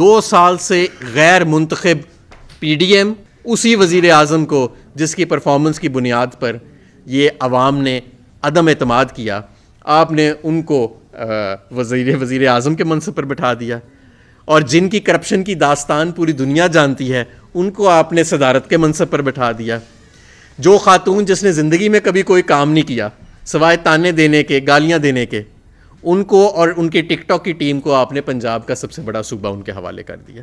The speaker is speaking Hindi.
दो साल से गैर मुंतखब पी डी एम उसी वज़ी अजम को जिसकी परफॉर्मेंस की बुनियाद पर ये आवाम ने अदम अतमाद किया आपने उनको वज़ी वज़ी अजम के मनसब पर बैठा दिया और जिनकी करप्शन की दास्तान पूरी दुनिया जानती है उनको आपने सदारत के मनसब पर बैठा दिया जो खातून जिसने ज़िंदगी में कभी कोई काम नहीं किया सवाए ताने देने के गालियाँ देने के उनको और उनके टिकटॉक की टीम को आपने पंजाब का सबसे बड़ा सूबा उनके हवाले कर दिया